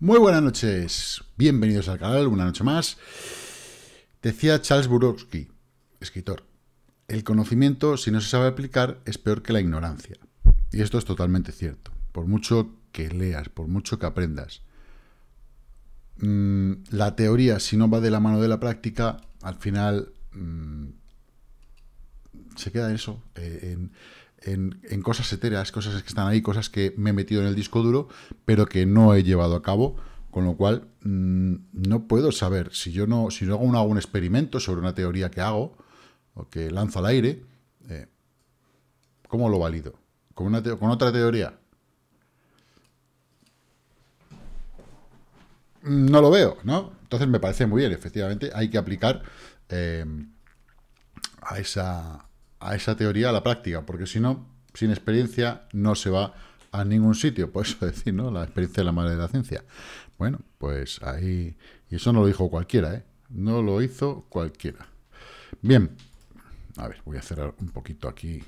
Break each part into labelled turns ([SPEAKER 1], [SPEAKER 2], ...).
[SPEAKER 1] Muy buenas noches, bienvenidos al canal, una noche más. Decía Charles Burowski, escritor, el conocimiento, si no se sabe aplicar, es peor que la ignorancia. Y esto es totalmente cierto. Por mucho que leas, por mucho que aprendas, mm, la teoría, si no va de la mano de la práctica, al final mm, se queda eso, eh, en, en, cosas etéreas, cosas que están ahí, cosas que me he metido en el disco duro, pero que no he llevado a cabo. Con lo cual, mm, no puedo saber si yo no, si no hago un, experimento sobre una teoría que hago o que lanzo al aire, eh, ¿cómo lo valido? ¿Con, una ¿Con otra teoría? Mm, no lo veo, ¿no? Entonces me parece muy bien, efectivamente, hay que aplicar eh, a esa a esa teoría a la práctica, porque si no, sin experiencia no se va a ningún sitio. Por eso decir, ¿no? La experiencia es la madre de la ciencia. Bueno, pues ahí... Y eso no lo dijo cualquiera, ¿eh? No lo hizo cualquiera. Bien. A ver, voy a cerrar un poquito aquí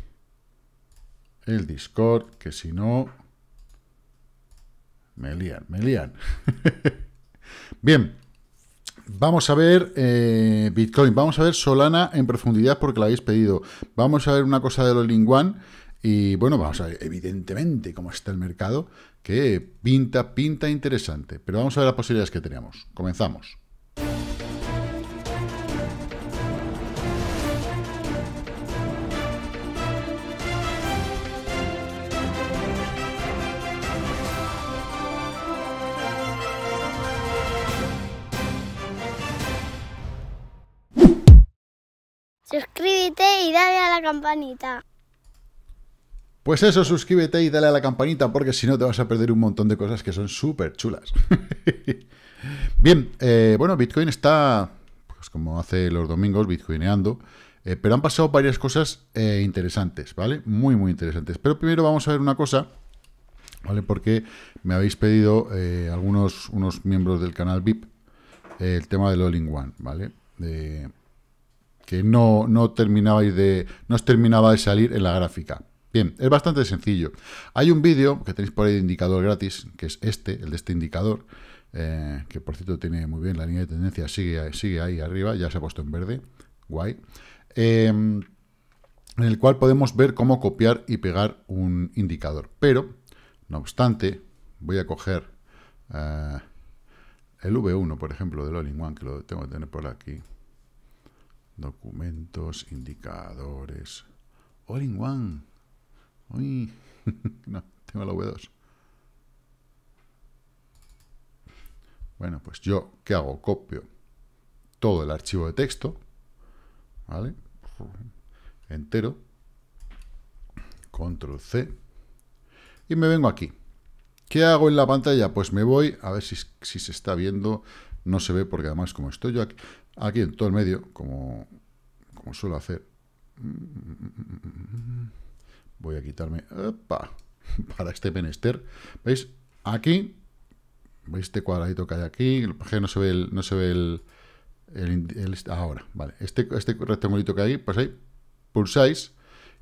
[SPEAKER 1] el Discord, que si no... Me lían, me lían. Bien. Vamos a ver eh, Bitcoin, vamos a ver Solana en profundidad porque la habéis pedido. Vamos a ver una cosa de los Linguan y bueno, vamos a ver evidentemente cómo está el mercado, que pinta, pinta interesante. Pero vamos a ver las posibilidades que tenemos. Comenzamos. dale a la campanita. Pues eso, suscríbete y dale a la campanita porque si no te vas a perder un montón de cosas que son súper chulas. Bien, eh, bueno, Bitcoin está, pues como hace los domingos, bitcoineando, eh, pero han pasado varias cosas eh, interesantes, ¿vale? Muy, muy interesantes. Pero primero vamos a ver una cosa, ¿vale? Porque me habéis pedido algunos unos miembros del canal VIP el tema del all ¿vale? que no, de, os terminaba de salir en la gráfica. Bien, es bastante sencillo. Hay un vídeo que tenéis por ahí de indicador gratis, que es este, el de este indicador, eh, que por cierto tiene muy bien la línea de tendencia, sigue, sigue ahí arriba, ya se ha puesto en verde, guay. Em, en el cual podemos ver cómo copiar y pegar un indicador. Pero, no obstante, voy a coger eh, el V1, por ejemplo, del all one que lo tengo que tener por aquí documentos, indicadores. All in one. no, tengo la V2. Bueno, pues yo, ¿qué hago? Copio todo el archivo de texto, ¿vale? Entero. Control C. Y me vengo aquí. ¿Qué hago en la pantalla? Pues me voy, a ver si, si se está viendo, no se ve porque además como estoy yo aquí, aquí en todo el medio, como, como suelo hacer. Voy a quitarme, opa, para este menester. ¿Veis? Aquí, ¿veis este cuadradito que hay aquí? No se ve el... No se ve el, ah, ahora, vale. Este, este rectangulito que hay, pues ahí pulsáis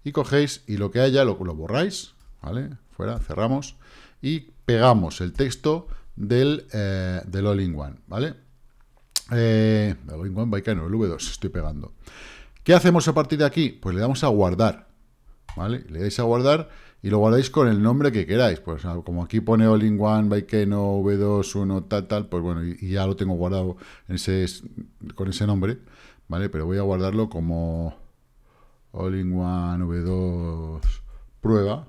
[SPEAKER 1] y cogéis y lo que haya lo, lo borráis, ¿vale? Fuera, cerramos y pegamos el texto del, eh, del All-in-One, ¿vale? Eh, in One by el V2, estoy pegando. ¿Qué hacemos a partir de aquí? Pues le damos a guardar. ¿Vale? Le dais a guardar y lo guardáis con el nombre que queráis. Pues ah, como aquí pone in One, Baikeno, V2, 1, tal, tal, pues bueno, y, ya lo tengo guardado con ese nombre, ¿vale? Pero voy a guardarlo como in One, V2, prueba.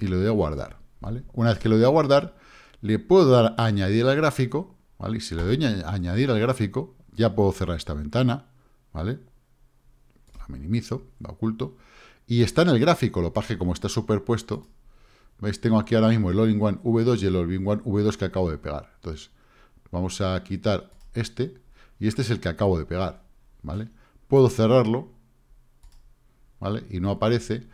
[SPEAKER 1] Y lo doy a guardar, ¿vale? Una vez que lo doy a guardar, le puedo dar añadir al gráfico y si le doy a añadir al gráfico, ya puedo cerrar esta ventana, ¿vale? La minimizo, la oculto. Y está en el gráfico, lo paje como está superpuesto. ¿Veis? Tengo aquí ahora mismo el all one V2 y el all one V2 que acabo de pegar. Entonces, vamos a quitar este, y este es el que acabo de pegar, ¿vale? Puedo cerrarlo, ¿vale? Y no aparece.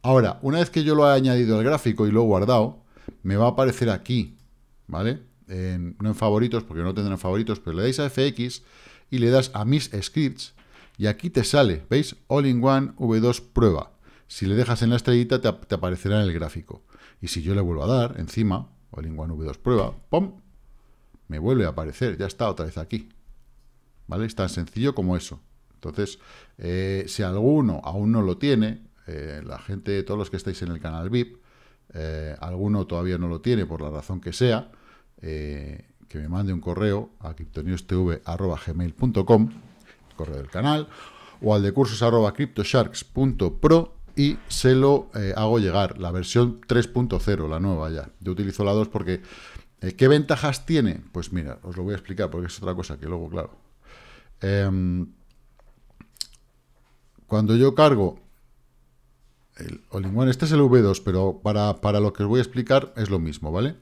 [SPEAKER 1] Ahora, una vez que yo lo he añadido al gráfico y lo he guardado, me va a aparecer aquí, ¿vale? no en favoritos, porque no tendrán favoritos, pero le dais a FX y le das a mis scripts y aquí te sale, ¿veis? All in One V2 prueba. Si le dejas en la estrellita te, aparecerá en el gráfico. Y si yo le vuelvo a dar encima, All in One V2 prueba, ¡pum! Me vuelve a aparecer, ya está otra vez aquí. ¿Vale? Es tan sencillo como eso. Entonces, eh, si alguno aún no lo tiene, eh, la gente, todos los que estáis en el canal VIP, eh, alguno todavía no lo tiene por la razón que sea, eh, que me mande un correo a criptonewstv.gmail.com, correo del canal, o al de cursos y se lo eh, hago llegar, la versión 3.0, la nueva ya. Yo utilizo la 2 porque... Eh, ¿Qué ventajas tiene? Pues mira, os lo voy a explicar porque es otra cosa que luego, claro. Em, cuando yo cargo el all Este es el V2, pero para, lo que os voy a explicar es lo mismo, ¿vale?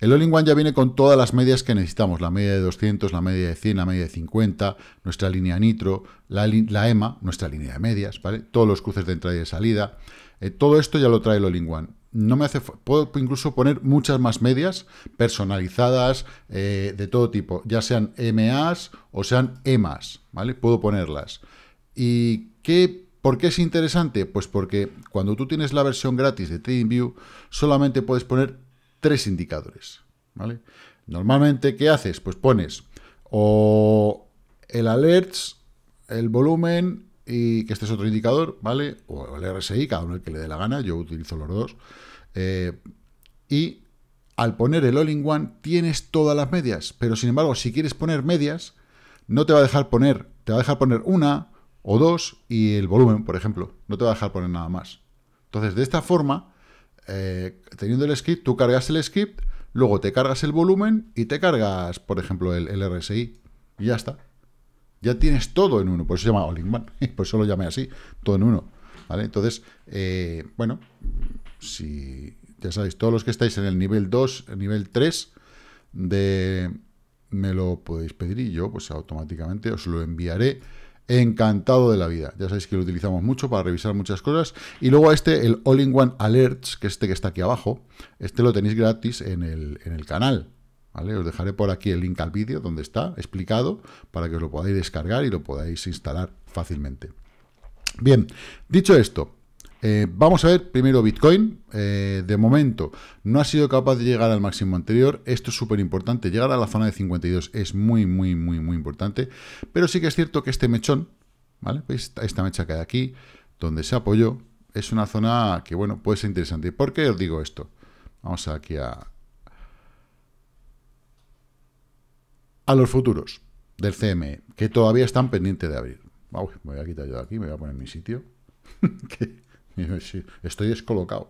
[SPEAKER 1] El all one ya viene con todas las medias que necesitamos. La media de 200, la media de 100, la media de 50, nuestra línea nitro, la, EMA, e nuestra línea de medias, ¿vale? Todos los cruces de entrada y de salida. Eh, todo esto ya lo trae el all one No me hace... Puedo incluso poner muchas más medias personalizadas eh, de todo tipo, ya sean MAs o sean EMAs, ¿vale? Puedo ponerlas. ¿Y qué ¿Por qué es interesante? Pues porque cuando tú tienes la versión gratis de TradingView, solamente puedes poner tres indicadores. ¿vale? Normalmente, ¿qué haces? Pues pones o el alerts, el volumen y que este es otro indicador, ¿vale? O el RSI, cada uno el que le dé la gana, yo utilizo los dos. Eh, y al poner el all-in-one tienes todas las medias, pero sin embargo, si quieres poner medias, no te va a dejar poner, te va a dejar poner una, o dos y el volumen, por ejemplo. No te va a dejar poner nada más. Entonces, de esta forma, eh, teniendo el script, tú cargas el script, luego te cargas el volumen y te cargas, por ejemplo, el, RSI. Y ya está. Ya tienes todo en uno. Por eso se llama all in Por eso lo llamé así, todo en uno. ¿Vale? Entonces, eh, bueno, si ya sabéis, todos los que estáis en el nivel 2, nivel 3 de... Me lo podéis pedir y yo, pues automáticamente os lo enviaré encantado de la vida. Ya sabéis que lo utilizamos mucho para revisar muchas cosas. Y luego este, el All-in-One Alerts, que este que está aquí abajo, este lo tenéis gratis en el, en el canal. ¿Vale? Os dejaré por aquí el link al vídeo donde está explicado para que os lo podáis descargar y lo podáis instalar fácilmente. Bien, dicho esto, eh, vamos a ver primero Bitcoin. Eh, de momento no ha sido capaz de llegar al máximo anterior. Esto es súper importante. Llegar a la zona de 52 es muy, muy, muy, muy importante. Pero sí que es cierto que este mechón, ¿vale? Pues esta, mecha que hay aquí, donde se apoyó, es una zona que, bueno, puede ser interesante. ¿Por qué os digo esto? Vamos aquí a... A los futuros del CME, que todavía están pendientes de abrir. me voy a quitar yo de aquí, me voy a poner mi sitio. estoy descolocado.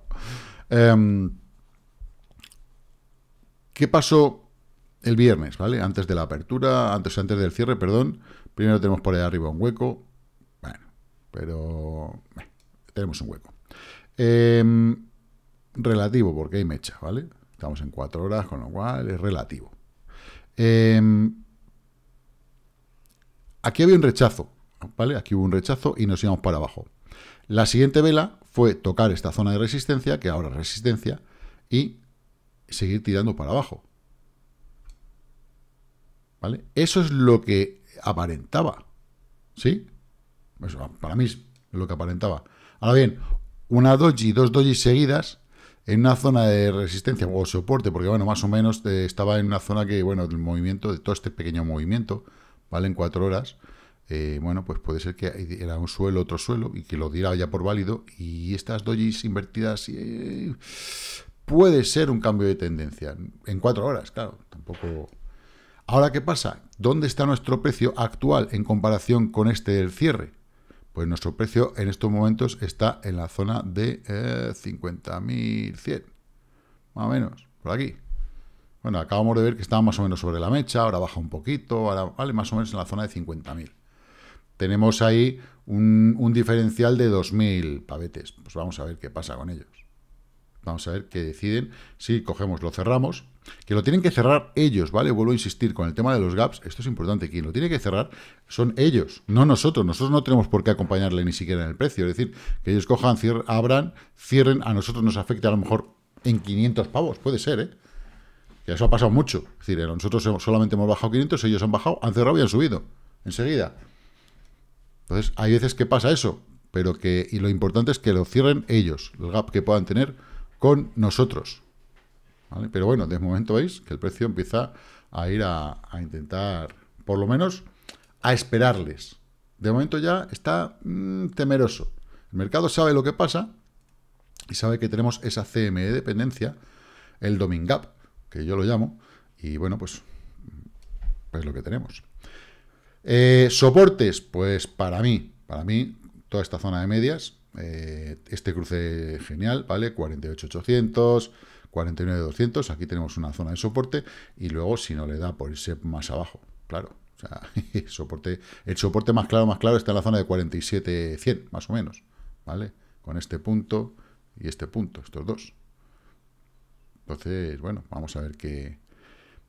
[SPEAKER 1] Em, ¿Qué pasó el viernes, ¿vale? Antes de la apertura, antes, antes del cierre, perdón. Primero tenemos por ahí arriba un hueco. Bueno, pero tenemos un hueco. Em, relativo, porque hay mecha, ¿vale? Estamos en cuatro horas, con lo cual es relativo. Em, aquí había un rechazo, ¿vale? Aquí hubo un rechazo y nos íbamos para abajo. La siguiente vela fue tocar esta zona de resistencia, que ahora es resistencia, y seguir tirando para abajo. ¿Vale? Eso es lo que aparentaba. ¿Sí? para mí es lo que aparentaba. Ahora bien, una doji, dos dojis seguidas, en una zona de resistencia o soporte, porque bueno, más o menos eh, estaba en una zona que, bueno, el movimiento, de todo este pequeño movimiento, ¿vale? En cuatro horas, eh, bueno, pues puede ser que era un suelo, otro suelo, y que lo diera ya por válido, y estas dojis invertidas eh, puede ser un cambio de tendencia, en cuatro horas, claro, tampoco... Ahora, ¿qué pasa? ¿Dónde está nuestro precio actual en comparación con este del cierre? Pues nuestro precio en estos momentos está en la zona de 50.100, eh, más o menos, por aquí. Bueno, acabamos de ver que estaba más o menos sobre la mecha, ahora baja un poquito, ahora vale más o menos en la zona de 50.000 tenemos ahí un, diferencial de 2.000 pavetes. Pues vamos a ver qué pasa con ellos. Vamos a ver qué deciden. Si cogemos, lo cerramos. Que lo tienen que cerrar ellos, ¿vale? Vuelvo a insistir con el tema de los gaps. Esto es importante. Quien lo tiene que cerrar son ellos, no nosotros. Nosotros no tenemos por qué acompañarle ni siquiera en el precio. Es decir, que ellos cojan, abran, cierren. A nosotros nos afecta a lo mejor en 500 pavos. Puede ser, ¿eh? Que eso ha pasado mucho. Es decir, nosotros solamente hemos bajado 500, ellos han bajado, han cerrado y han subido. Enseguida. Entonces, hay veces que pasa eso, pero que y lo importante es que lo cierren ellos, el gap que puedan tener con nosotros. Pero bueno, de momento veis que el precio empieza a ir a, intentar, por lo menos, a esperarles. De momento ya está mm, temeroso. El mercado sabe lo que pasa y sabe que tenemos esa CME dependencia, el Gap, que yo lo llamo, y bueno, pues, es pues lo que tenemos. Eh, soportes, pues para mí, para mí, toda esta zona de medias, eh, este cruce genial, ¿vale? 48,800, 49,200, aquí tenemos una zona de soporte, y luego si no le da por irse más abajo, claro, el soporte, el soporte más claro, más claro está en la zona de 47,100, más o menos, ¿vale? Con este punto y este punto, estos dos. Entonces, bueno, vamos a ver qué,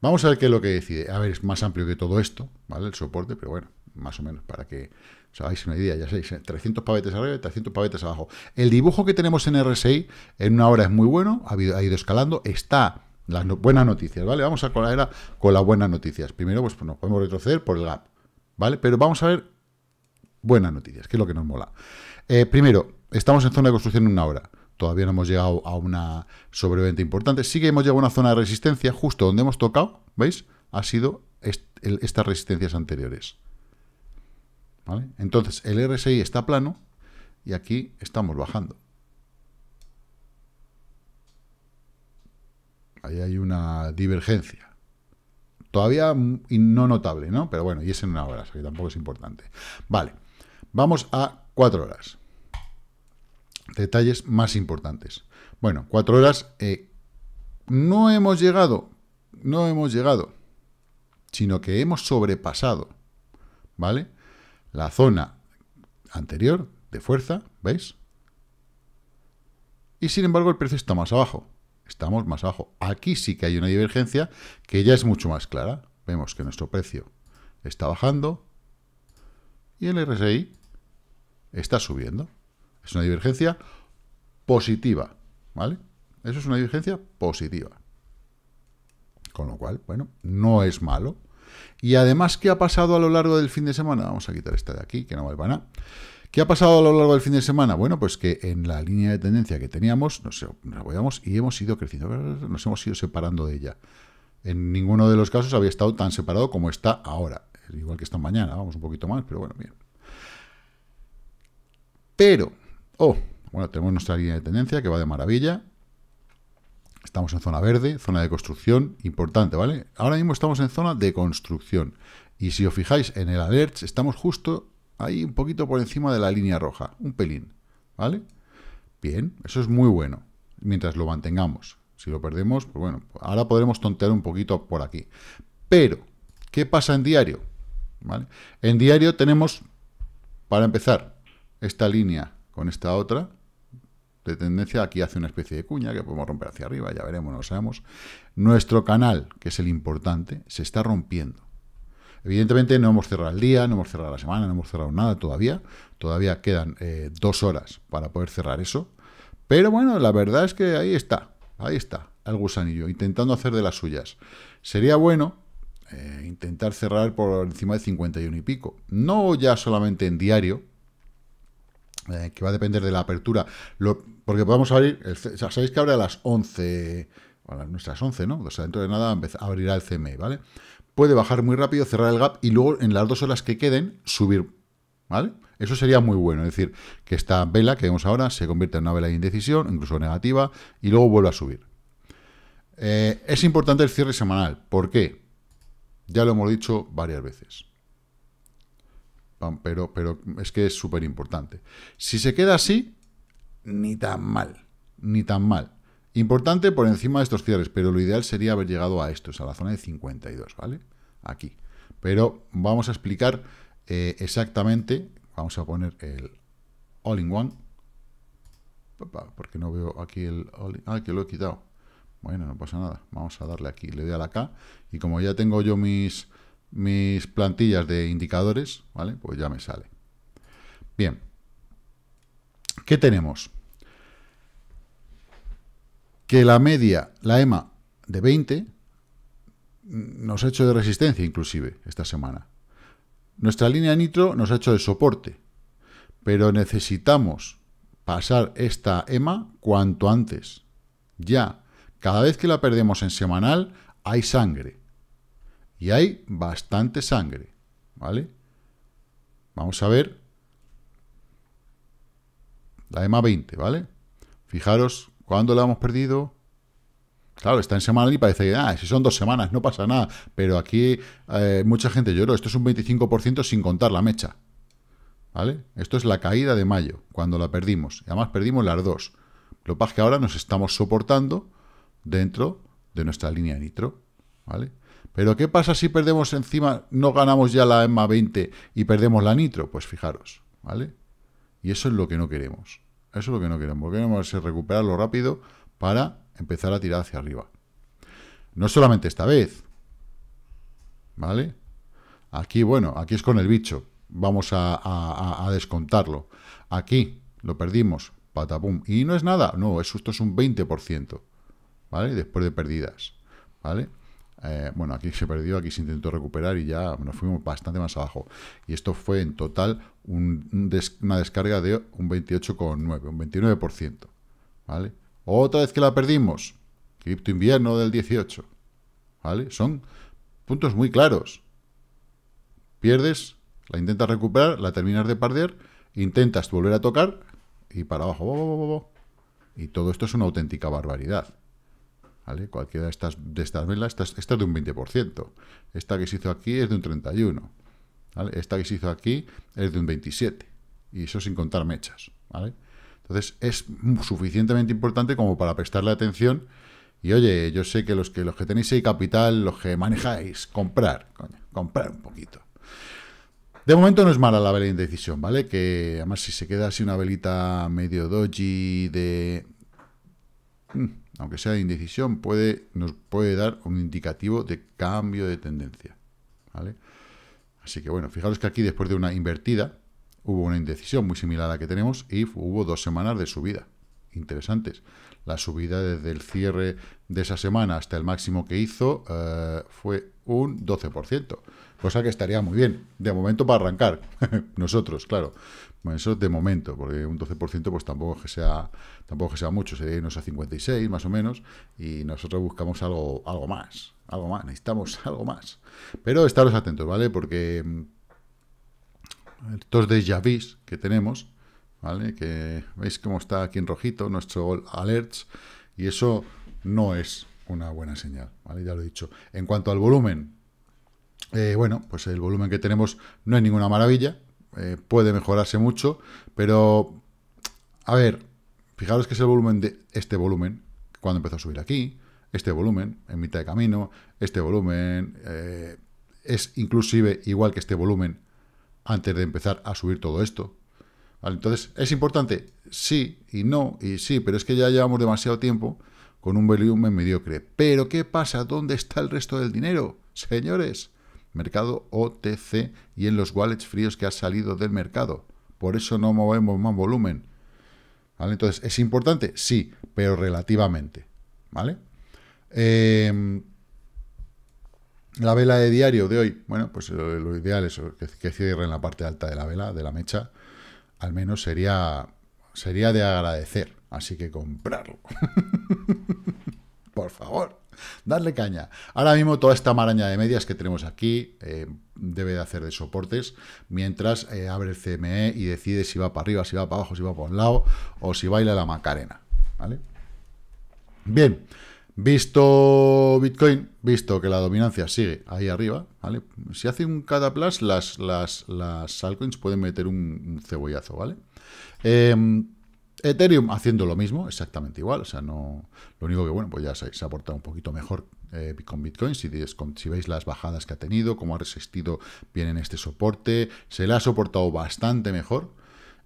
[SPEAKER 1] Vamos a ver qué es lo que decide. A ver, es más amplio que todo esto, ¿vale? El soporte, pero bueno, más o menos, para que os hagáis una idea, ya sabéis, 300 ¿eh? pavetes arriba y 300 pavetes abajo. El dibujo que tenemos en RSI en una hora es muy bueno, ha, ido escalando, está las buenas noticias, ¿vale? Vamos a con, con las buenas noticias. Primero, pues, nos podemos retroceder por el gap, ¿vale? Pero vamos a ver buenas noticias, que es lo que nos mola. Eh, primero, estamos en zona de construcción en una hora. Todavía no hemos llegado a una sobreventa importante. Sí que hemos llegado a una zona de resistencia justo donde hemos tocado, ¿veis? Ha sido estas resistencias anteriores. ¿Vale? Entonces, el RSI está plano y aquí estamos bajando. Ahí hay una divergencia. Todavía no notable, ¿no? Pero bueno, y es en una hora, así que tampoco es importante. Vale, vamos a cuatro horas detalles más importantes. Bueno, cuatro horas. Eh, no hemos llegado, no hemos llegado, sino que hemos sobrepasado, ¿vale? La zona anterior de fuerza, ¿veis? Y sin embargo el precio está más abajo, estamos más abajo. Aquí sí que hay una divergencia que ya es mucho más clara. Vemos que nuestro precio está bajando y el RSI está subiendo. Es una divergencia positiva, ¿vale? Eso es una divergencia positiva. Con lo cual, bueno, no es malo. Y además, ¿qué ha pasado a lo largo del fin de semana? Vamos a quitar esta de aquí, que no vale para nada. ¿Qué ha pasado a lo largo del fin de semana? Bueno, pues que en la línea de tendencia que teníamos, nos apoyamos y hemos ido creciendo, nos hemos ido separando de ella. En ninguno de los casos había estado tan separado como está ahora. Igual que esta mañana, vamos un poquito más, pero bueno, bien. Pero Oh, bueno, tenemos nuestra línea de tendencia que va de maravilla. Estamos en zona verde, zona de construcción, importante, ¿vale? Ahora mismo estamos en zona de construcción. Y si os fijáis en el alert, estamos justo ahí un poquito por encima de la línea roja, un pelín, ¿vale? Bien, eso es muy bueno, mientras lo mantengamos. Si lo perdemos, pues bueno, ahora podremos tontear un poquito por aquí. Pero, ¿qué pasa en diario? En diario tenemos, para empezar, esta línea con esta otra de tendencia. Aquí hace una especie de cuña que podemos romper hacia arriba, ya veremos, no lo sabemos. Nuestro canal, que es el importante, se está rompiendo. Evidentemente no hemos cerrado el día, no hemos cerrado la semana, no hemos cerrado nada todavía. Todavía quedan eh, dos horas para poder cerrar eso. Pero bueno, la verdad es que ahí está, ahí está, el gusanillo, intentando hacer de las suyas. Sería bueno eh, intentar cerrar por encima de 51 y pico. No ya solamente en diario, eh, que va a depender de la apertura, porque podemos abrir, sabéis que abre a las 11, a nuestras 11, ¿no? O sea, dentro de nada abrirá el CME, ¿vale? Puede bajar muy rápido, cerrar el gap y luego en las dos horas que queden subir, ¿vale? Eso sería muy bueno, es decir, que esta vela que vemos ahora se convierta en una vela de indecisión, incluso negativa, y luego vuelve a subir. Eh, es importante el cierre semanal, ¿por qué? Ya lo hemos dicho varias veces pero, pero es que es súper importante. Si se queda así, ni tan mal, ni tan mal. Importante por encima de estos cierres, pero lo ideal sería haber llegado a estos, a la zona de 52, ¿vale? Aquí. Pero vamos a explicar eh, exactamente, vamos a poner el all-in-one, porque no veo aquí el all in, ah, que lo he quitado. Bueno, no pasa nada, vamos a darle aquí, le doy a la K, y como ya tengo yo mis mis plantillas de indicadores, ¿vale? Pues ya me sale. Bien. ¿Qué tenemos? Que la media, la EMA de 20, nos ha hecho de resistencia inclusive esta semana. Nuestra línea nitro nos ha hecho de soporte, pero necesitamos pasar esta EMA cuanto antes. Ya, cada vez que la perdemos en semanal, hay sangre. Y hay bastante sangre, ¿vale? Vamos a ver la EMA 20, ¿vale? Fijaros, ¿cuándo la hemos perdido? Claro, está en semana y parece, ah, si son dos semanas, no pasa nada. Pero aquí eh, mucha gente lloró. Esto es un 25% sin contar la mecha. ¿Vale? Esto es la caída de mayo, cuando la perdimos. Y además perdimos las dos. Lo que pasa es que ahora nos estamos soportando dentro de nuestra línea de nitro. ¿vale? Pero ¿qué pasa si perdemos encima, no ganamos ya la EMA 20 y perdemos la nitro? Pues fijaros, ¿vale? Y eso es lo que no queremos. Eso es lo que no queremos. Queremos recuperarlo rápido para empezar a tirar hacia arriba. No solamente esta vez, ¿vale? Aquí, bueno, aquí es con el bicho. Vamos a, descontarlo. Aquí lo perdimos, patapum. Y no es nada, no, esto es un 20%, ¿vale? Después de pérdidas. ¿vale? Eh, bueno, aquí se perdió, aquí se intentó recuperar y ya nos fuimos bastante más abajo. Y esto fue en total una descarga de un 28,9, un 29%. ¿Vale? Otra vez que la perdimos. Cripto invierno del 18. ¿Vale? Son puntos muy claros. Pierdes, la intentas recuperar, la terminas de perder, intentas volver a tocar y para abajo. y todo esto es una auténtica barbaridad. ¿vale? Cualquiera de estas, velas, esta, es de un 20%. Esta que se hizo aquí es de un 31%. ¿vale? Esta que se hizo aquí es de un 27%. Y eso sin contar mechas, ¿vale? Entonces es suficientemente importante como para prestarle atención y oye, yo sé que los que, los que tenéis ahí capital, los que manejáis, comprar, coño, comprar un poquito. De momento no es mala la vela de indecisión, ¿vale? Que además si se queda así una velita medio doji de aunque sea de indecisión, puede, nos puede dar un indicativo de cambio de tendencia. ¿vale? Así que bueno, fijaros que aquí después de una invertida, hubo una indecisión muy similar a la que tenemos y hubo dos semanas de subida. Interesantes. La subida desde el cierre de esa semana hasta el máximo que hizo eh, fue un 12%. Cosa que estaría muy bien, de momento para arrancar, nosotros, claro. Bueno, eso de momento, porque un 12% pues tampoco que sea, tampoco que sea mucho, sería irnos a 56 más o menos, y nosotros buscamos algo, algo más, algo más, necesitamos algo más. Pero estaros atentos, ¿vale? Porque mm, estos de Javis que tenemos, ¿vale? Que veis cómo está aquí en rojito nuestro alerts, y eso no es una buena señal, ¿vale? Ya lo he dicho. En cuanto al volumen, eh, bueno, pues el volumen que tenemos no es ninguna maravilla, eh, puede mejorarse mucho, pero, a ver, fijaros que es el volumen de este volumen, cuando empezó a subir aquí, este volumen, en mitad de camino, este volumen, eh, es inclusive igual que este volumen antes de empezar a subir todo esto. Entonces, ¿es importante? Sí y no, y sí, pero es que ya llevamos demasiado tiempo con un volumen mediocre. Pero ¿qué pasa? ¿Dónde está el resto del dinero? Señores, mercado OTC y en los wallets fríos que ha salido del mercado. Por eso no movemos más volumen. Entonces, ¿es importante? Sí, pero relativamente. ¿Vale? Em, la vela de diario de hoy, bueno, pues lo, ideal es que, que, cierre en la parte alta de la vela, de la mecha, al menos sería, sería de agradecer, Así que comprarlo. Por favor, darle caña. Ahora mismo toda esta maraña de medias que tenemos aquí eh, debe de hacer de soportes mientras eh, abre el CME y decide si va para arriba, si va para abajo, si va para un lado o si baila la Macarena. ¿Vale? Bien, visto Bitcoin, visto que la dominancia sigue ahí arriba, ¿vale? Si hace un cataplas, las, las, las altcoins pueden meter un, cebollazo, ¿vale? Em, Ethereum haciendo lo mismo, exactamente igual. O sea, no. Lo único que, bueno, pues ya se, ha portado un poquito mejor eh, con Bitcoin. Si, veis las bajadas que ha tenido, cómo ha resistido bien en este soporte, se le ha soportado bastante mejor.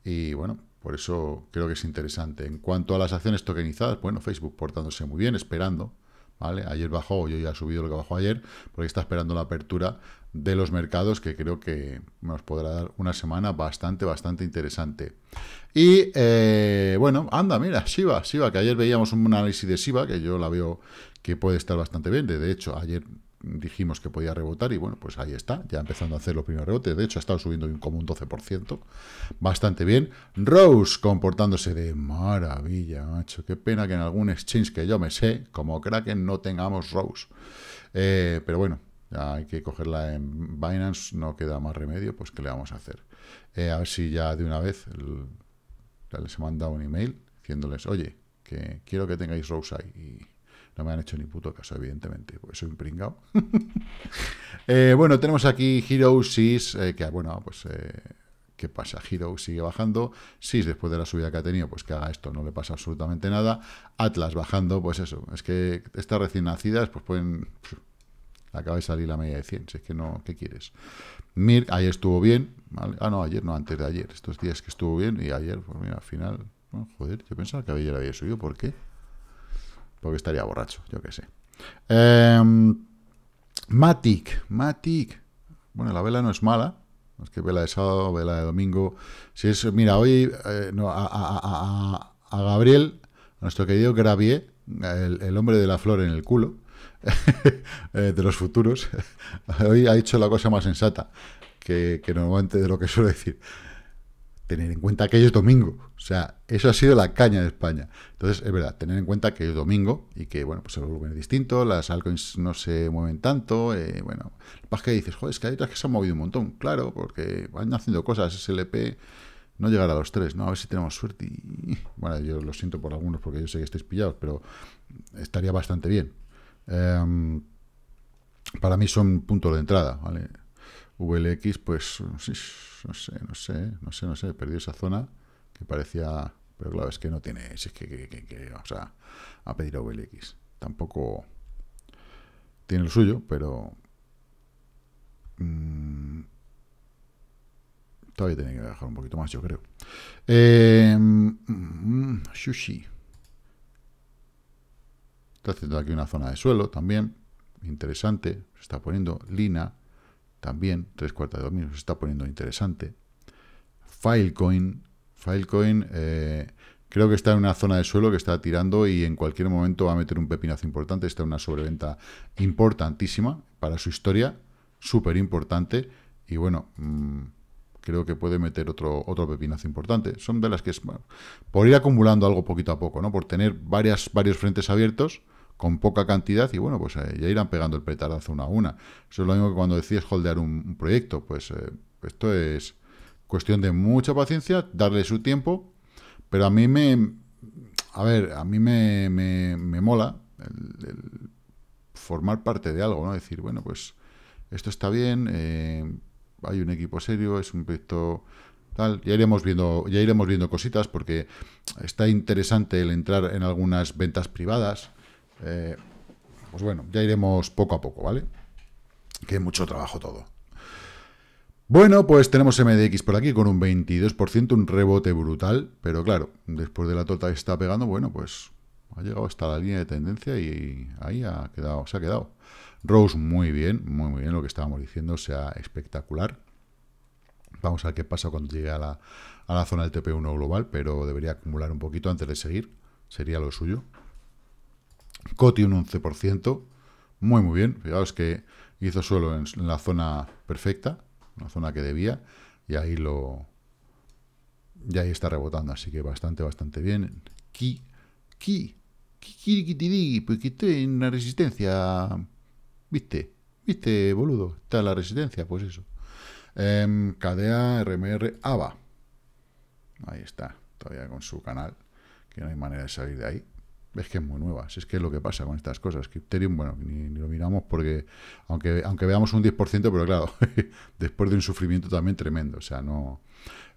[SPEAKER 1] Y bueno, por eso creo que es interesante. En cuanto a las acciones tokenizadas, bueno, Facebook portándose muy bien, esperando. Ayer bajó, hoy ha subido lo que bajó ayer, porque está esperando la apertura de los mercados, que creo que nos podrá dar una semana bastante, bastante interesante. Y, eh, bueno, anda, mira, Shiba, Shiva, que ayer veíamos un análisis de Shiba, que yo la veo que puede estar bastante bien, de hecho, ayer dijimos que podía rebotar y bueno, pues ahí está, ya empezando a hacer los primeros rebotes. De hecho, ha estado subiendo como un 12%. Bastante bien. Rose comportándose de maravilla, macho. Qué pena que en algún exchange que yo me sé, como Kraken, no tengamos Rose. Eh, pero bueno, hay que cogerla en Binance, no queda más remedio, pues ¿qué le vamos a hacer? Eh, a ver si ya de una vez les he mandado un email diciéndoles, oye, que quiero que tengáis Rose ahí. Y no me han hecho ni puto caso, evidentemente, porque soy un pringao. Eh, bueno, tenemos aquí Hero Sis. Eh, que bueno, pues... Eh, ¿Qué pasa? Hero sigue bajando. SIS, después de la subida que ha tenido, pues que haga esto, no le pasa absolutamente nada. Atlas bajando, pues eso. Es que estas recién nacidas, pues pueden... acaba de salir la media de 100, si es que no, ¿qué quieres? Mir, ayer estuvo bien, ah no, ayer no, antes de ayer, estos días que estuvo bien y ayer, pues mira, al final, joder, yo pensaba que ayer había subido, ¿por qué? Porque estaría borracho, yo qué sé. Em, Matic, Matic. Bueno, la vela no es mala. Es que vela de sábado, vela de domingo. Si es, mira, hoy eh, a, Gabriel, nuestro querido Gravier, el, hombre de la flor en el culo, eh, de los futuros, hoy ha dicho la cosa más sensata que, que normalmente de lo que suele decir tener en cuenta que hoy es domingo. O sea, eso ha sido la caña de España. Entonces, es verdad, tener en cuenta que hoy es domingo y que, bueno, pues el volumen es distinto, las altcoins no se mueven tanto. Eh, bueno, pasa que dices, joder, es que hay otras que se han movido un montón. Claro, porque van haciendo cosas. SLP no llegar a los tres, ¿no? A ver si tenemos suerte. Y, bueno, yo lo siento por algunos porque yo sé que estáis pillados, pero estaría bastante bien. Em, para mí son puntos de entrada, ¿vale? VLX, pues no sé, no sé, no sé, no sé, perdido esa zona que parecía... Pero claro, es que no tiene... es que, vamos a, pedir a VLX. Tampoco tiene lo suyo, pero... Mm, todavía tiene que bajar un poquito más, yo creo. Eh, mm, mm, Shushi. sushi. Está haciendo aquí una zona de suelo también. Interesante. Se está poniendo lina también tres cuartas de dominio, se está poniendo interesante. Filecoin, Filecoin eh, creo que está en una zona de suelo que está tirando y en cualquier momento va a meter un pepinazo importante, está en una sobreventa importantísima para su historia, súper importante y bueno... Mm, creo que puede meter otro, otro pepinazo importante. Son de las que es por ir acumulando algo poquito a poco, ¿no? Por tener varias, varios frentes abiertos, con poca cantidad y bueno, pues eh, ya irán pegando el petardazo una a una. Eso es lo mismo que cuando decís... holdear un, proyecto, pues eh, esto es cuestión de mucha paciencia, darle su tiempo, pero a mí me... A ver, a mí me, me, mola formar parte de algo, ¿no? Decir, bueno, pues esto está bien, eh, hay un equipo serio, es un proyecto tal. Ya iremos viendo, ya iremos viendo cositas porque está interesante el entrar en algunas ventas privadas eh, pues bueno, ya iremos poco a poco, ¿vale? Que mucho trabajo todo. Bueno, pues tenemos MDX por aquí con un 22%, un rebote brutal, pero claro, después de la torta que está pegando, bueno, pues ha llegado hasta la línea de tendencia y ahí ha quedado, se ha quedado. Rose muy bien, muy, bien, lo que estábamos diciendo, o sea, espectacular. Vamos a ver qué pasa cuando llegue la, a la zona del TP1 global, pero debería acumular un poquito antes de seguir, sería lo suyo. Coti un 11%, muy muy bien, fijaos que hizo suelo en la zona perfecta, una zona que debía, y ahí lo y ahí está rebotando, así que bastante, bastante bien. Ki, ki, ki, pues una resistencia, ¿viste? ¿Viste, boludo? Está la resistencia, pues eso. Eh, em, KDA, RMR, ABA. Ahí está, todavía con su canal, que no hay manera de salir de ahí. Es que es muy nueva, si es que es lo que pasa con estas cosas. Crypterium, bueno, ni, lo miramos porque, aunque, aunque veamos un 10%, pero claro, después de un sufrimiento también tremendo, o sea, no...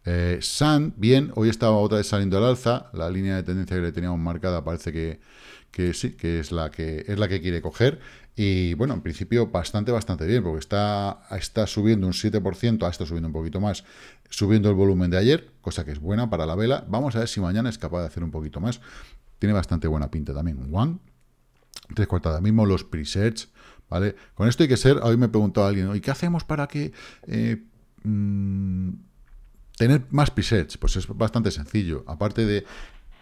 [SPEAKER 1] Eh, bien, hoy estaba otra vez saliendo al alza, la línea de tendencia que le teníamos marcada parece que, sí, que es la que es la que quiere coger. Y bueno, en principio bastante, bastante bien, porque está, está subiendo un 7%, ha estado subiendo un poquito más, subiendo el volumen de ayer, cosa que es buena para la vela. Vamos a ver si mañana es capaz de hacer un poquito más. Tiene bastante buena pinta también. One, tres cuartas mismo, los presets, ¿vale? Con esto hay que ser, hoy me preguntó alguien, ¿y qué hacemos para que... Eh, mm, tener más presets, pues es bastante sencillo. Aparte de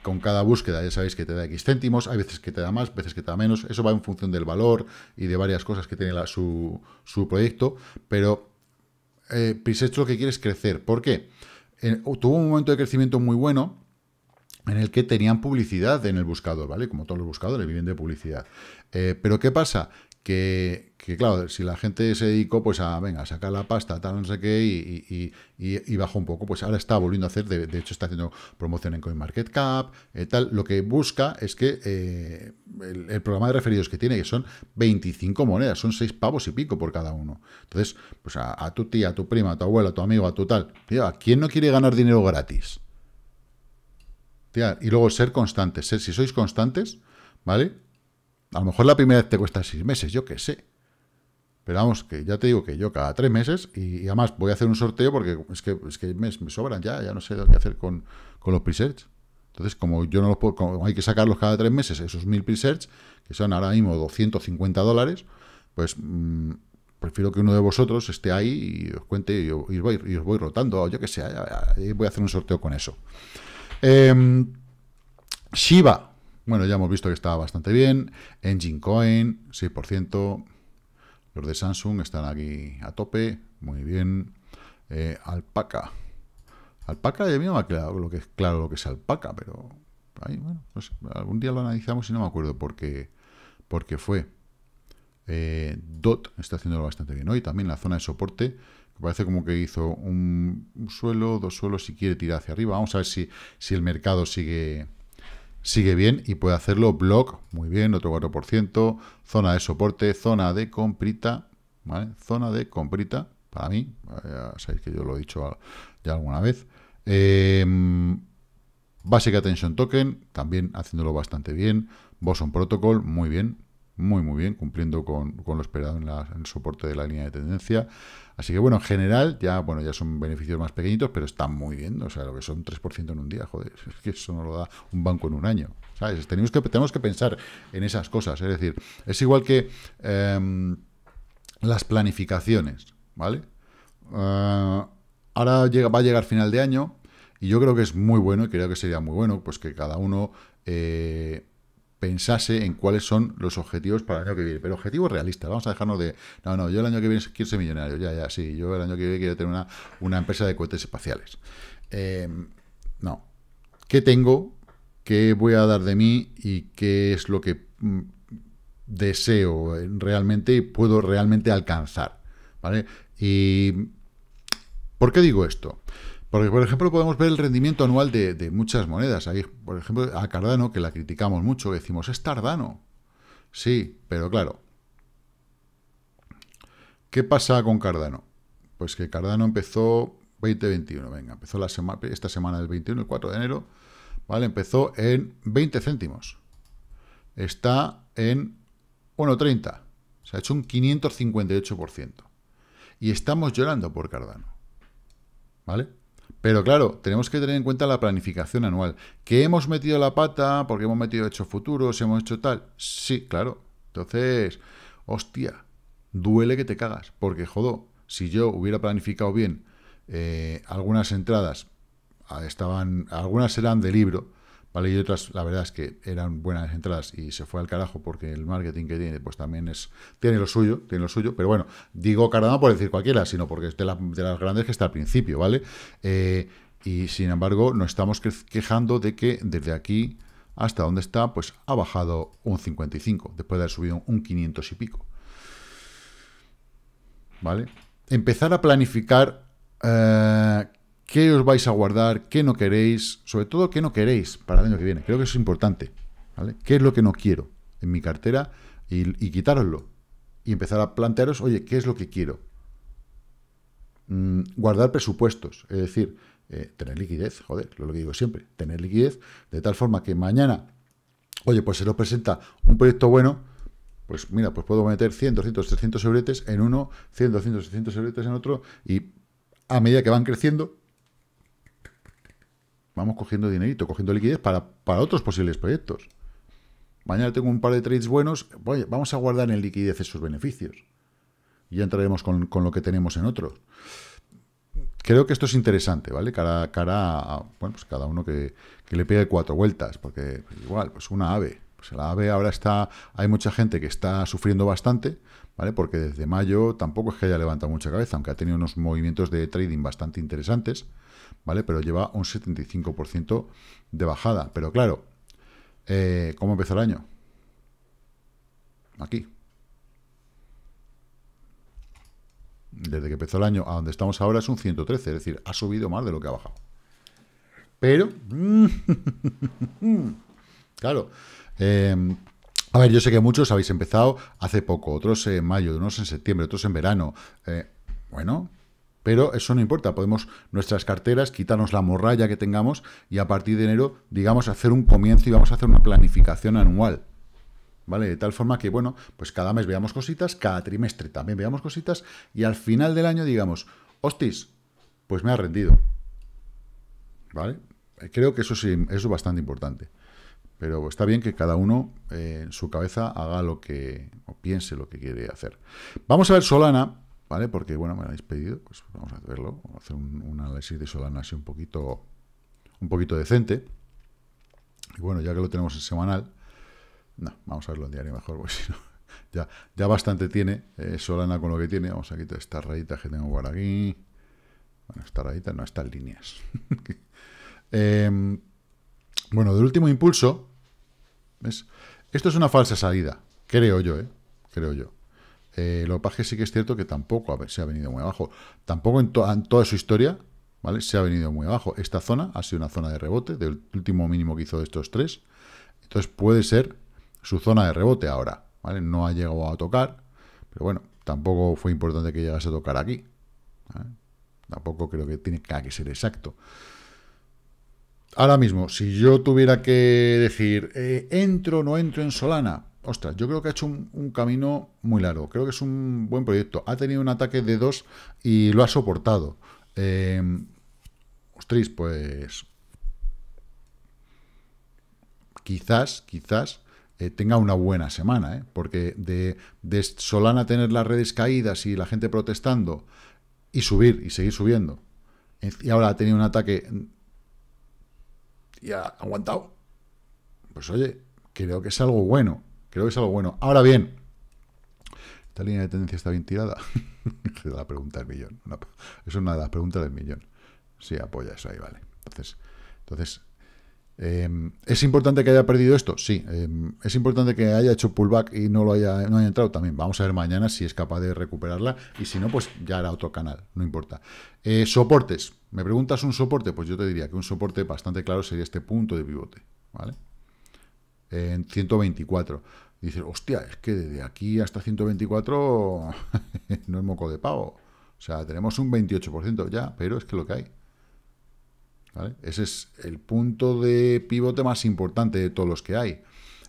[SPEAKER 1] con cada búsqueda, ya sabéis que te da X céntimos, hay veces que te da más, veces que te da menos, eso va en función del valor y de varias cosas que tiene su, proyecto, pero eh, presets lo que quieres crecer. ¿Por qué? Eh, tuvo un momento de crecimiento muy bueno, en el que tenían publicidad en el buscador, ¿vale? Como todos los buscadores viven de publicidad. Eh, pero ¿qué pasa? Que, claro, si la gente se dedicó pues a, venga, a sacar la pasta, tal, no sé qué, y, bajó un poco, pues ahora está volviendo a hacer, de, hecho está haciendo promoción en CoinMarketCap, eh, tal, lo que busca es que eh, el, programa de referidos que tiene, que son 25 monedas, son 6 pavos y pico por cada uno. Entonces, pues a, tu tía, a tu prima, a tu abuela, a tu amigo, a tu tal, ¿a quién no quiere ganar dinero gratis? Y luego ser constantes. Ser, si sois constantes, ¿vale? A lo mejor la primera vez te cuesta seis meses, yo qué sé. Pero vamos, que ya te digo que yo cada tres meses, y, además voy a hacer un sorteo porque es que, es que me, sobran ya, ya no sé qué hacer con, los presets. Entonces, como yo no los puedo, hay que sacarlos cada tres meses, esos mil presets, que son ahora mismo 250 dólares, pues mm, prefiero que uno de vosotros esté ahí y os cuente y, os, voy, rotando, o yo que sé, voy a hacer un sorteo con eso. Eh, Shiba, bueno, ya hemos visto que está bastante bien. Engine Coin, 6%. Los de Samsung están aquí a tope, muy bien. Eh, alpaca. Alpaca, ya no me ha quedado lo que es claro lo que es alpaca, pero algún día lo analizamos y no me acuerdo por qué, fue. Eh, DOT está haciéndolo bastante bien hoy, también la zona de soporte parece como que hizo un, suelo, dos suelos, si quiere tirar hacia arriba. Vamos a ver si, si el mercado sigue, sigue bien y puede hacerlo. Block, muy bien, otro 4%. Zona de soporte, zona de comprita, Zona de comprita, para mí. Eh, sabéis que yo lo he dicho ya alguna vez. Em, Basic Attention Token, también haciéndolo bastante bien. Boson Protocol, muy bien muy muy bien, cumpliendo con, lo esperado en, el soporte de la línea de tendencia. Así que bueno, en general, ya, bueno, ya son beneficios más pequeñitos, pero están muy bien. O sea, lo que son 3% en un día, joder, es que eso no lo da un banco en un año. ¿Sabes? Tenemos que, tenemos que pensar en esas cosas. Es decir, es igual que em, las planificaciones, ¿vale? Eh, ahora llega, va a llegar final de año y yo creo que es muy bueno y creo que sería muy bueno pues que cada uno eh, pensase en cuáles son los objetivos para el año que viene. Pero objetivos realistas, vamos a dejarnos de, no, no, yo el año que viene quiero ser millonario, ya, ya, sí, yo el año que viene quiero tener una, empresa de cohetes espaciales. Em, no, ¿qué tengo? ¿Qué voy a dar de mí? ¿Y qué es lo que mm, deseo realmente y puedo realmente alcanzar? ¿Vale? ¿Y por qué digo esto? Porque, por ejemplo, podemos ver el rendimiento anual de, muchas monedas. Ahí, por ejemplo, a Cardano, que la criticamos mucho, decimos, es Tardano. Sí, pero claro. ¿Qué pasa con Cardano? Pues que Cardano empezó 2021, venga, empezó la semana, esta semana del 21, el 4 de enero, ¿vale? Empezó en 20 céntimos. Está en 1.30. Se ha hecho un 558%. Y estamos llorando por Cardano. ¿Vale? Pero claro, tenemos que tener en cuenta la planificación anual. ¿Que hemos metido la pata porque hemos metido hechos futuros, hemos hecho tal? Sí, claro. Entonces, hostia, duele que te cagas. Porque, jodo, si yo hubiera planificado bien eh, algunas entradas, ah, estaban, algunas eran de libro, y otras, la verdad es que eran buenas entradas y se fue al carajo porque el marketing que tiene, pues también es, tiene lo suyo, tiene lo suyo, pero bueno, digo Cardano por decir cualquiera, sino porque es de, las grandes que está al principio, ¿vale? Eh, y sin embargo, nos estamos quejando de que desde aquí hasta donde está, pues ha bajado un 55, después de haber subido un 500 y pico. ¿Vale? Empezar a planificar eh, qué os vais a guardar, qué no queréis, sobre todo qué no queréis para el año que viene. Creo que eso es importante. ¿Qué es lo que no quiero en mi cartera? Y, quitaroslo. Y empezar a plantearos, oye, ¿qué es lo que quiero? Mm, guardar presupuestos. Es decir, eh, tener liquidez, joder, lo que digo siempre, tener liquidez de tal forma que mañana, oye, pues se nos presenta un proyecto bueno, pues mira, pues puedo meter 100, 200, 300 sobretes en uno, 100, 200, 300 euretes en otro, y a medida que van creciendo, Vamos cogiendo dinerito, cogiendo liquidez para, para otros posibles proyectos. Mañana tengo un par de trades buenos, vamos a guardar en liquidez esos beneficios. Ya entraremos con, lo que tenemos en otros. Creo que esto es interesante, ¿vale? Cara, cara a, bueno, pues cada uno que, le pegue cuatro vueltas, porque igual, pues una ave, pues la AVE ahora está, hay mucha gente que está sufriendo bastante, ¿vale? Porque desde mayo tampoco es que haya levantado mucha cabeza, aunque ha tenido unos movimientos de trading bastante interesantes. ¿vale? Pero lleva un 75% de bajada. Pero claro, eh, ¿cómo empezó el año? Aquí. Desde que empezó el año a donde estamos ahora es un 113, es decir, ha subido más de lo que ha bajado. Pero, claro, em, a ver, yo sé que muchos habéis empezado hace poco, otros en mayo, unos en septiembre, otros en verano. Eh, bueno, pero eso no importa, podemos nuestras carteras, quitarnos la morralla que tengamos y a partir de enero, digamos, hacer un comienzo y vamos a hacer una planificación anual. ¿Vale? De tal forma que, bueno, pues cada mes veamos cositas, cada trimestre también veamos cositas y al final del año digamos, hostis, pues me ha rendido. ¿Vale? Eh, creo que eso sí, eso es bastante importante. Pero está bien que cada uno eh, en su cabeza haga lo que, piense lo que quiere hacer. Vamos a ver Solana, ¿vale? Porque, bueno, me habéis pedido, pues vamos a verlo, vamos a hacer un, análisis de Solana así un poquito, un poquito decente. Y bueno, ya que lo tenemos en semanal, no, vamos a verlo en diario mejor, pues si no, ya, ya bastante tiene eh, Solana con lo que tiene. Vamos a quitar estas rayitas que tengo por aquí. Bueno, estas rayitas no, estas líneas. Em, bueno, del último impulso, ¿ves? Esto es una falsa salida, creo yo, ¿eh? Creo yo. Eh, sí que es cierto que tampoco se ha venido muy abajo. Tampoco en, toda su historia vale se ha venido muy abajo. Esta zona ha sido una zona de rebote, del último mínimo que hizo de estos tres. Entonces puede ser su zona de rebote ahora. ¿vale? No ha llegado a tocar, pero bueno, tampoco fue importante que llegase a tocar aquí. Tampoco creo que tiene que ser exacto. Ahora mismo, si yo tuviera que decir, eh, ¿entro o no entro en Solana? ostras, yo creo que ha hecho un, camino muy largo. Creo que es un buen proyecto. Ha tenido un ataque de dos y lo ha soportado. Eh, em, ostras, pues... Quizás, quizás eh, tenga una buena semana, ¿eh? porque de, de Solana tener las redes caídas y la gente protestando y subir y seguir subiendo, y ahora ha tenido un ataque y ha aguantado, pues oye, creo que es algo bueno. Creo que es algo bueno. Ahora bien, ¿esta línea de tendencia está bien tirada? la pregunta del millón. No, es una de las preguntas del millón. Sí, apoya eso ahí, vale. Entonces, entonces em, ¿es importante que haya perdido esto? Sí. Em, ¿Es importante que haya hecho pullback y no lo haya, no haya entrado? También. Vamos a ver mañana si es capaz de recuperarla y si no, pues ya hará otro canal, no importa. Eh, soportes. ¿Me preguntas un soporte? Pues yo te diría que un soporte bastante claro sería este punto de pivote, ¿vale? en 124. dice hostia, es que desde aquí hasta 124 no es moco de pavo. O sea, tenemos un 28% ya, pero es que lo que hay. Ese es el punto de pivote más importante de todos los que hay.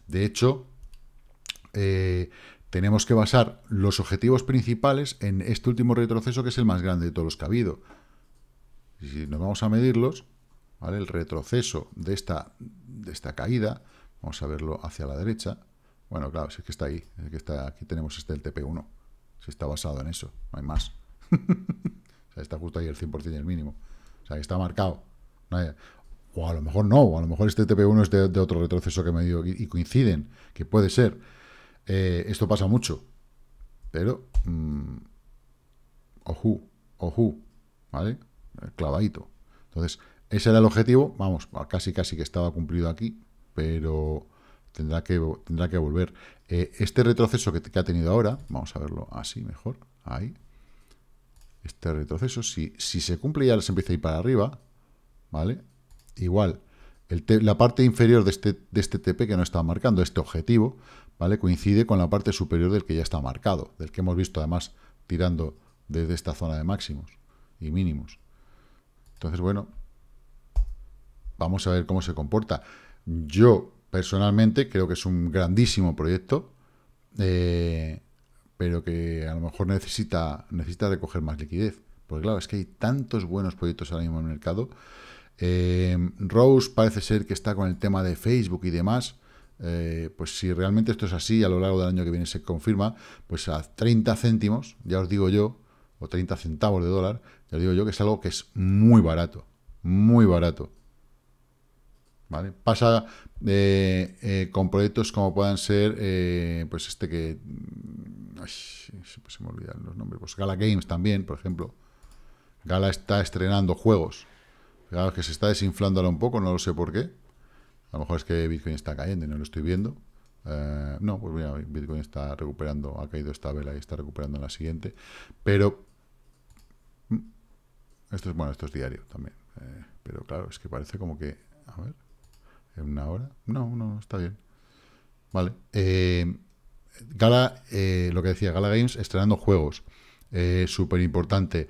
[SPEAKER 1] De hecho, eh, tenemos que basar los objetivos principales en este último retroceso, que es el más grande de todos los que ha habido. Y si nos vamos a medirlos, ¿vale? el retroceso de esta, de esta caída, Vamos a verlo hacia la derecha. Bueno, claro, si es que está ahí. que está, aquí tenemos este el TP1. Si está basado en eso, no hay más. está justo ahí el 100% y el mínimo. O sea, está marcado. o a lo mejor no, o a lo mejor este TP1 es de, otro retroceso que me dio y, y coinciden, que puede ser. Eh, esto pasa mucho. Pero, mmm, ojú, ¿vale? Eh, clavadito. Entonces, ese era el objetivo, vamos, casi casi que estaba cumplido aquí, pero tendrá que, tendrá que volver. Eh, este retroceso que, ha tenido ahora, vamos a verlo así mejor, ahí. Este retroceso, si, se cumple ya se empieza a ir para arriba, ¿vale? Igual, la parte inferior de este, de este TP que no está marcando, este objetivo, ¿vale? Coincide con la parte superior del que ya está marcado, del que hemos visto además tirando desde esta zona de máximos y mínimos. Entonces, bueno, vamos a ver cómo se comporta. Yo personalmente creo que es un grandísimo proyecto, eh, pero que a lo mejor necesita, necesita recoger más liquidez. Porque claro, es que hay tantos buenos proyectos ahora mismo en el mercado. Eh, Rose parece ser que está con el tema de Facebook y demás. Eh, pues si realmente esto es así, a lo largo del año que viene se confirma, pues a 30 céntimos, ya os digo yo, o 30 centavos de dólar, ya os digo yo que es algo que es muy barato, muy barato. ¿vale? Pasa eh, eh, con proyectos como puedan ser, eh, pues este que... Mm, ay, se me olvidan los nombres. Pues Gala Games también, por ejemplo. Gala está estrenando juegos. Fijaros que se está desinflando ahora un poco, no lo sé por qué. A lo mejor es que Bitcoin está cayendo y no lo estoy viendo. no, pues mira, Bitcoin está recuperando, ha caído esta vela y está recuperando la siguiente. Pero mm, esto es bueno, esto es diario también. pero claro, es que parece como que. A ver. ¿En una hora? No, no, está bien. Vale. Eh, Gala, eh, lo que decía, Gala Games estrenando juegos. Eh, Súper importante.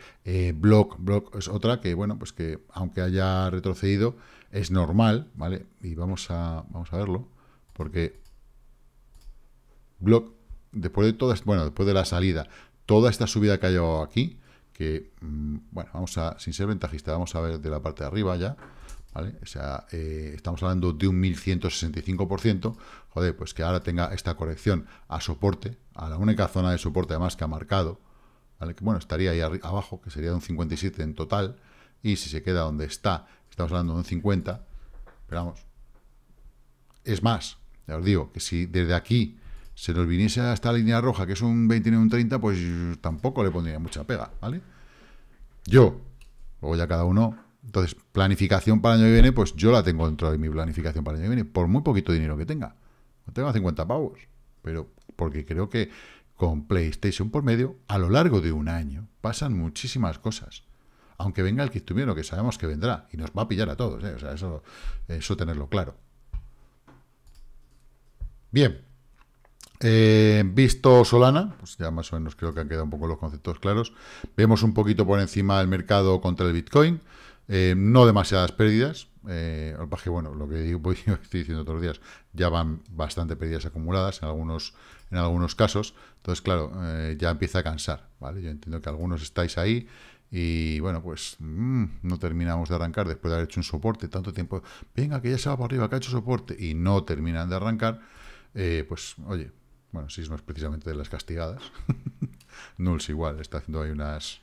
[SPEAKER 1] Block, Block es otra que, bueno, pues que aunque haya retrocedido, es normal, ¿vale? Y vamos a, vamos a verlo, porque Block, después de todas, bueno, después de la salida, toda esta subida que ha llevado aquí, que, mm, bueno, vamos a, sin ser ventajista, vamos a ver de la parte de arriba ya, ¿Vale? O sea, eh, estamos hablando de un 1165%, joder, pues que ahora tenga esta corrección a soporte, a la única zona de soporte además que ha marcado, ¿vale? Que bueno, estaría ahí abajo, que sería de un 57 en total, y si se queda donde está, estamos hablando de un 50, esperamos. es más, ya os digo, que si desde aquí se nos viniese a esta línea roja, que es un 29, un 30, pues tampoco le pondría mucha pega, ¿vale? Yo, luego ya cada uno entonces, planificación para el año que viene, pues yo la tengo dentro de mi planificación para el año que viene, por muy poquito dinero que tenga. No tengo 50 pavos, pero porque creo que con PlayStation por medio, a lo largo de un año, pasan muchísimas cosas. Aunque venga el Kitsumino, que sabemos que vendrá, y nos va a pillar a todos, ¿eh? eso, eso tenerlo claro. Bien, eh, visto Solana, pues ya más o menos creo que han quedado un poco los conceptos claros. Vemos un poquito por encima el mercado contra el Bitcoin. Eh, no demasiadas pérdidas. Eh, bueno, lo que digo, estoy diciendo todos los días, ya van bastante pérdidas acumuladas en algunos, en algunos casos. Entonces, claro, eh, ya empieza a cansar. ¿vale? Yo entiendo que algunos estáis ahí y bueno, pues mm, no terminamos de arrancar después de haber hecho un soporte tanto tiempo. Venga, que ya se va para arriba, que ha hecho soporte y no terminan de arrancar. Eh, pues oye, bueno, si no es precisamente de las castigadas. Nulls igual, está haciendo ahí unas,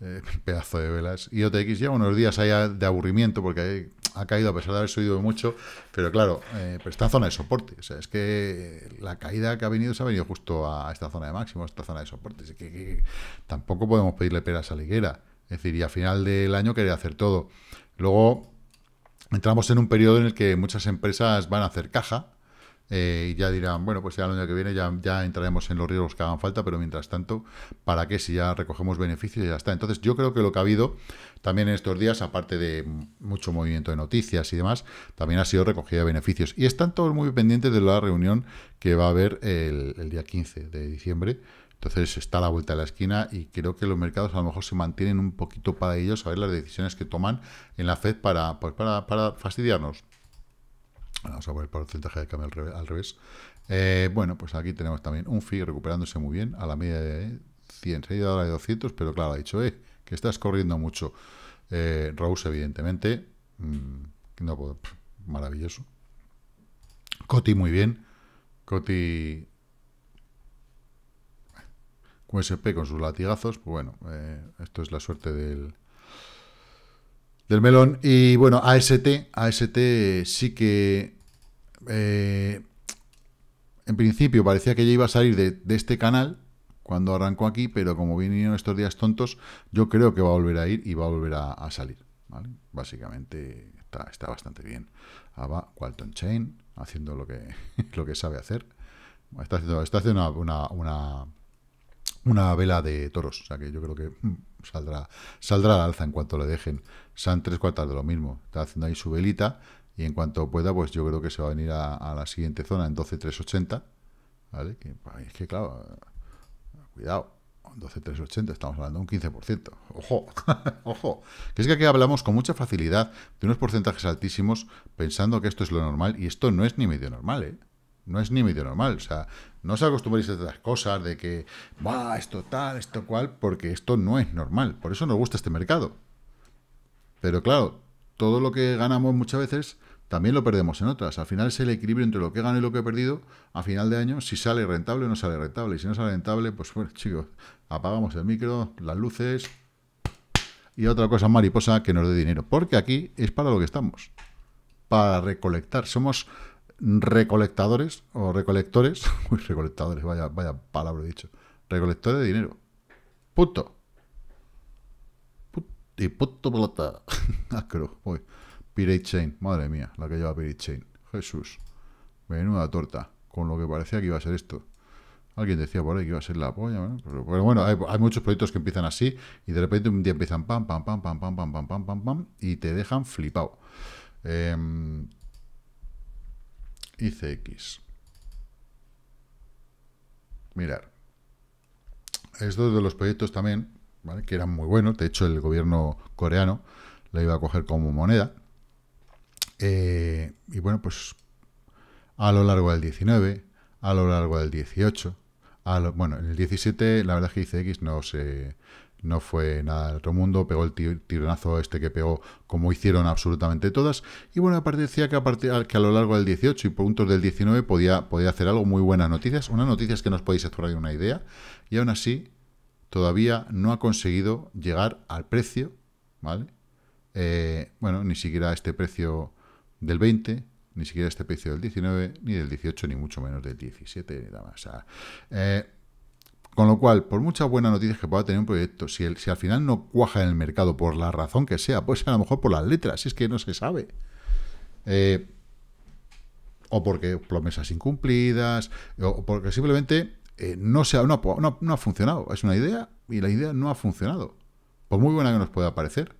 [SPEAKER 1] eh, pedazo de velas. Y OTX lleva unos días ahí de aburrimiento porque ha caído a pesar de haber subido mucho, pero claro, esta eh, está en zona de soporte. O sea, es que eh, la caída que ha venido se ha venido justo a esta zona de máximo, esta zona de soporte. Así que, tampoco podemos pedirle peras a la higuera. Es decir, y a final del año querer hacer todo. Luego entramos en un periodo en el que muchas empresas van a hacer caja eh, y ya dirán, bueno, pues ya el año que viene ya, ya entraremos en los riesgos que hagan falta, pero mientras tanto, ¿para qué si ya recogemos beneficios y ya está? Entonces yo creo que lo que ha habido también en estos días, aparte de mucho movimiento de noticias y demás, también ha sido recogida de beneficios. Y están todos muy pendientes de la reunión que va a haber el, día 15 de diciembre. Entonces está a la vuelta de la esquina y creo que los mercados a lo mejor se mantienen un poquito para ellos a ver las decisiones que toman en la Fed para, pues, para, para fastidiarnos vamos a poner el porcentaje de cambio al revés. Eh, bueno, pues aquí tenemos también un FI recuperándose muy bien a la media de 100. Se ha ido la de 200, pero claro, ha dicho, eh, que estás corriendo mucho. Eh, Rose, evidentemente, mm, maravilloso. Coti muy bien. Coti QSP con sus latigazos. Pues bueno, eh, esto es la suerte del, del melón. Y bueno, AST, AST sí que eh, en principio parecía que ya iba a salir de, este canal cuando arrancó aquí, pero como vinieron estos días tontos, yo creo que va a volver a ir y va a volver a, salir. Básicamente está, bastante bien. Ava Walton Chain haciendo lo que, lo que sabe hacer. Está haciendo, haciendo una, una, vela de toros, o sea que yo creo que mm, saldrá, saldrá alza en cuanto le dejen. San tres cuartas de lo mismo. Está haciendo ahí su velita y en cuanto pueda, pues yo creo que se va a venir a, la siguiente zona en 12380. ¿Vale? Pues, es que claro, cuidado, 12380 estamos hablando de un 15%. Ojo, ojo. Que es que aquí hablamos con mucha facilidad de unos porcentajes altísimos pensando que esto es lo normal y esto no es ni medio normal, ¿eh? No es ni medio normal. O sea, no os acostumbréis a estas cosas de que, va, esto tal, esto cual, porque esto no es normal. Por eso nos gusta este mercado. Pero claro, todo lo que ganamos muchas veces también lo perdemos en otras. Al final es el equilibrio entre lo que gano y lo que he perdido a final de año, si sale rentable o no sale rentable. Y si no sale rentable, pues bueno, chicos, apagamos el micro, las luces y otra cosa mariposa que nos dé dinero. Porque aquí es para lo que estamos, para recolectar. Somos recolectadores o recolectores, uy, recolectadores, vaya, vaya palabra dicho, recolectores de dinero. Punto y puto plata. Acro, ah, voy. Pirate Chain, madre mía, la que lleva Pirate Chain. Jesús. Menuda torta, con lo que parecía que iba a ser esto. Alguien decía por ahí que iba a ser la polla, pero, bueno, hay, muchos proyectos que empiezan así y de repente un día empiezan pam, pam, pam, pam, pam, pam, pam, pam, pam, pam y te dejan flipado. Eh, em, ICX. Mirar. Es de los proyectos también que eran muy buenos. De hecho, el gobierno coreano la iba a coger como moneda. Eh, y bueno, pues a lo largo del 19, a lo largo del 18, bueno, en el 17 la verdad es que ICX no se no fue nada del otro mundo, pegó el tironazo este que pegó como hicieron absolutamente todas. Y bueno, aparte decía que a, partir, que a lo largo del 18 y puntos del 19 podía, podía hacer algo muy buenas noticias, unas noticias que nos podéis de una idea. Y aún así, todavía no ha conseguido llegar al precio, ¿vale? Eh, bueno, ni siquiera este precio del 20, ni siquiera este precio del 19, ni del 18, ni mucho menos del 17, ni nada más. Eh, con lo cual, por muchas buenas noticias que pueda tener un proyecto, si, si al final no cuaja en el mercado por la razón que sea, pues a lo mejor por las letras, es que no se sabe. Eh, o porque promesas incumplidas, o porque simplemente eh, no, ha, no, ha funcionado. Es una idea y la idea no ha funcionado. Por muy buena que nos pueda parecer.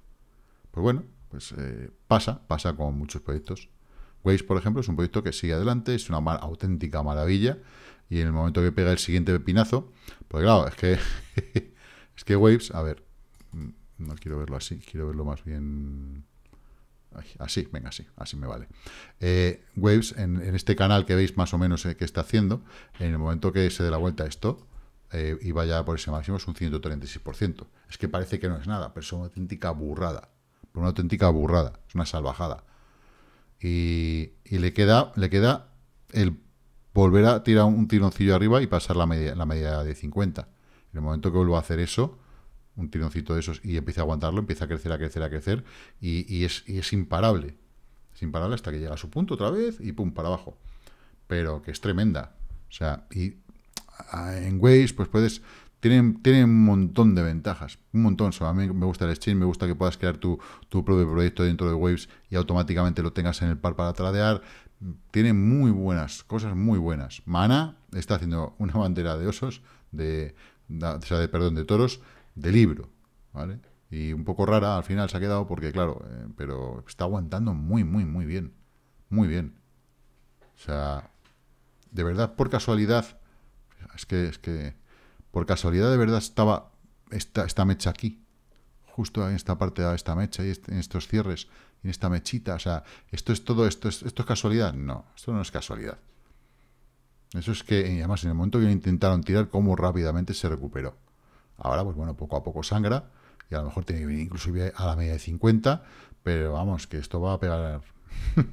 [SPEAKER 1] Pues bueno, pues eh, pasa, pasa con muchos proyectos. Waves, por ejemplo, es un proyecto que sigue adelante, es una auténtica maravilla. Y en el momento que pega el siguiente pepinazo, pues claro, es que, es que Waves, a ver, mm, no quiero verlo así, quiero verlo más bien así, venga, así, así me vale. Eh, Waves, en, este canal que veis más o menos eh, que está haciendo, en el momento que se dé la vuelta a esto eh, y vaya por ese máximo, es un 136%. Es que parece que no es nada, pero es una auténtica burrada. una auténtica burrada, es una salvajada. Y, le, queda, le queda el volver a tirar un tironcillo arriba y pasar la media, la de 50. En el momento que vuelva a hacer eso, un tironcito de esos y empieza a aguantarlo, empieza a crecer, a crecer, a crecer y, es, imparable. Es imparable hasta que llega a su punto otra vez y pum, para abajo. Pero que es tremenda. O sea, y en Waves pues puedes tienen, un montón de ventajas, un montón. a mí me gusta el exchange, me gusta que puedas crear tu, propio proyecto dentro de Waves y automáticamente lo tengas en el par para tradear. Tiene muy buenas, cosas muy buenas. Mana está haciendo una bandera de osos, o sea, de perdón, de toros, de libro, ¿vale? Y un poco rara al final se ha quedado porque, claro, eh, pero está aguantando muy, muy, muy bien. Muy bien. O sea, de verdad, por casualidad, es que, es que, por casualidad de verdad estaba esta, esta mecha aquí, justo en esta parte de esta mecha y en estos cierres, en esta mechita, o sea, esto es todo, esto es, esto es casualidad, no, esto no es casualidad. Eso es que, además, en el momento que lo intentaron tirar, cómo rápidamente se recuperó. Ahora, pues bueno, poco a poco sangra y a lo mejor tiene que venir incluso a la media de 50, pero vamos, que esto va a pegar...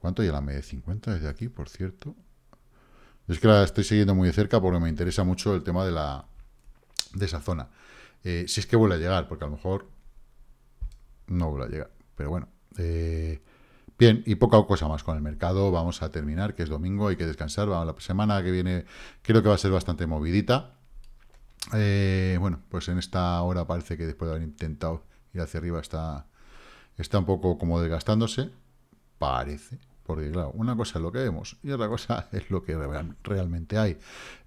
[SPEAKER 1] ¿Cuánto Y a la media de 50 desde aquí, por cierto? Es que la estoy siguiendo muy de cerca porque me interesa mucho el tema de, la, de esa zona. Eh, si es que vuelve a llegar, porque a lo mejor no vuelve a llegar. Pero bueno. Eh, bien, y poca cosa más con el mercado. Vamos a terminar, que es domingo, hay que descansar. Vamos, la semana que viene creo que va a ser bastante movidita. Eh, bueno, pues en esta hora parece que después de haber intentado ir hacia arriba está, está un poco como desgastándose, parece. Porque claro, una cosa es lo que vemos y otra cosa es lo que realmente hay.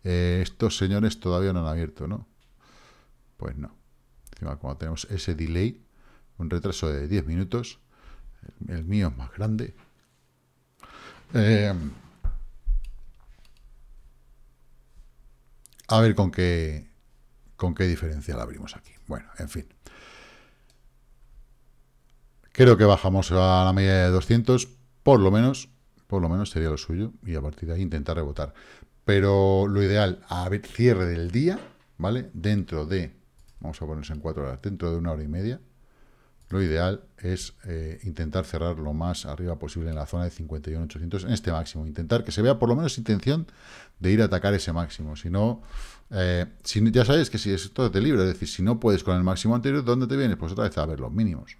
[SPEAKER 1] Eh, estos señores todavía no han abierto, ¿no? Pues no. Encima, cuando tenemos ese delay, un retraso de 10 minutos, el, mío es más grande. Eh, a ver con qué ¿Con qué diferencia la abrimos aquí? Bueno, en fin. Creo que bajamos a la media de 200, por lo menos, por lo menos sería lo suyo, y a partir de ahí intentar rebotar. Pero lo ideal, a cierre del día, ¿vale? Dentro de, vamos a ponerse en cuatro horas, dentro de una hora y media, lo ideal es eh, intentar cerrar lo más arriba posible en la zona de 51.800, en este máximo. Intentar que se vea por lo menos intención de ir a atacar ese máximo. Si no, eh, ya sabes que si esto te libre, es decir, si no puedes con el máximo anterior, ¿dónde te vienes? Pues otra vez a ver los mínimos.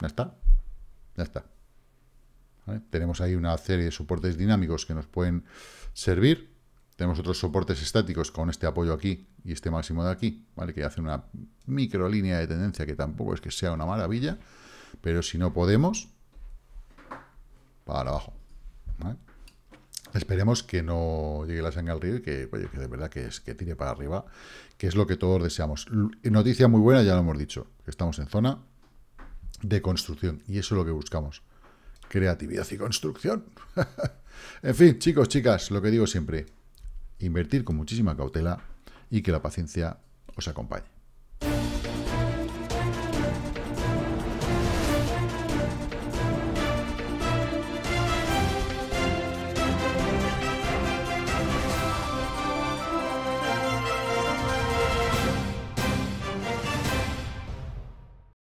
[SPEAKER 1] Ya está. Ya está. Tenemos ahí una serie de soportes dinámicos que nos pueden servir tenemos otros soportes estáticos con este apoyo aquí y este máximo de aquí, ¿vale? Que hace una micro línea de tendencia que tampoco es que sea una maravilla, pero si no podemos, para abajo, Esperemos que no llegue la sangre al río y que, de verdad que, es, que tire para arriba, que es lo que todos deseamos. Eh, noticia muy buena, ya lo hemos dicho, que estamos en zona de construcción y eso es lo que buscamos. Creatividad y construcción. en fin, chicos, chicas, lo que digo siempre, invertir con muchísima cautela y que la paciencia os acompañe.